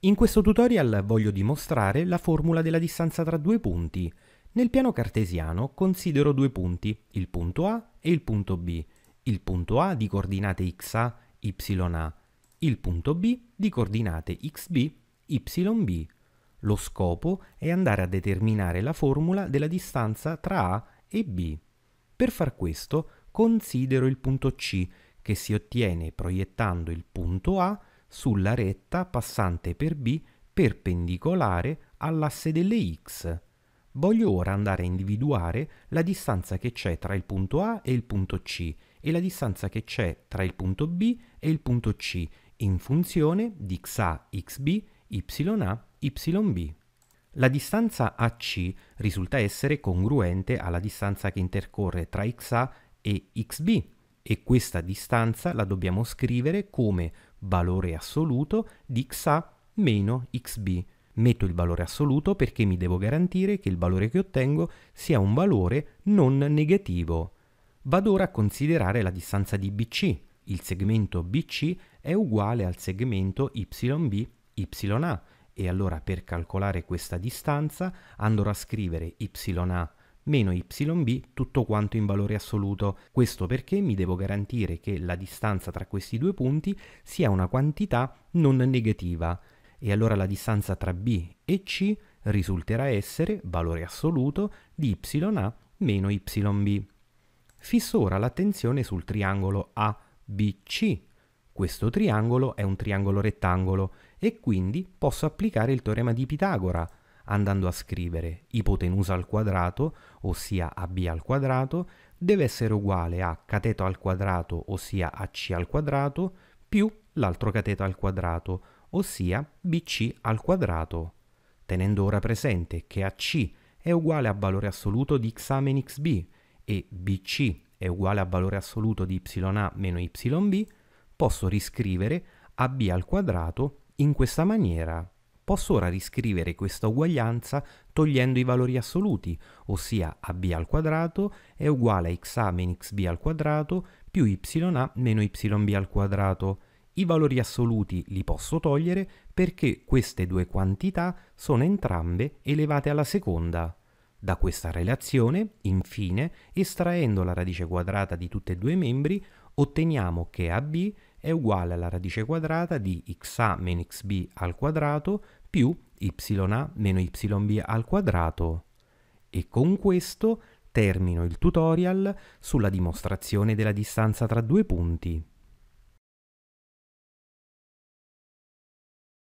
In questo tutorial voglio dimostrare la formula della distanza tra due punti. Nel piano cartesiano considero due punti, il punto A e il punto B, il punto A di coordinate xa, ya, il punto B di coordinate xb, yb. Lo scopo è andare a determinare la formula della distanza tra A e B. Per far questo considero il punto C che si ottiene proiettando il punto A sulla retta passante per B perpendicolare all'asse delle x. Voglio ora andare a individuare la distanza che c'è tra il punto A e il punto C e la distanza che c'è tra il punto B e il punto C in funzione di xa, xb, ya, yb. La distanza AC risulta essere congruente alla distanza che intercorre tra XA e XB e questa distanza la dobbiamo scrivere come valore assoluto di XA meno XB. Metto il valore assoluto perché mi devo garantire che il valore che ottengo sia un valore non negativo. Vado ora a considerare la distanza di BC. Il segmento BC è uguale al segmento YB YA e allora per calcolare questa distanza andrò a scrivere YA meno YB tutto quanto in valore assoluto. Questo perché mi devo garantire che la distanza tra questi due punti sia una quantità non negativa e allora la distanza tra B e C risulterà essere valore assoluto di YA meno YB. Fisso ora l'attenzione sul triangolo ABC questo triangolo è un triangolo rettangolo e quindi posso applicare il teorema di Pitagora andando a scrivere ipotenusa al quadrato, ossia AB al quadrato, deve essere uguale a cateto al quadrato, ossia AC al quadrato, più l'altro cateto al quadrato, ossia BC al quadrato. Tenendo ora presente che AC è uguale a valore assoluto di xamen xb e BC è uguale a valore assoluto di ya meno yb, posso riscrivere ab al quadrato in questa maniera. Posso ora riscrivere questa uguaglianza togliendo i valori assoluti, ossia ab al quadrato è uguale a xa meno xb al quadrato più ya meno yb al quadrato. I valori assoluti li posso togliere perché queste due quantità sono entrambe elevate alla seconda. Da questa relazione, infine, estraendo la radice quadrata di tutti e due i membri, otteniamo che AB è uguale alla radice quadrata di xa meno xb al quadrato più ya meno yb al quadrato. E con questo termino il tutorial sulla dimostrazione della distanza tra due punti.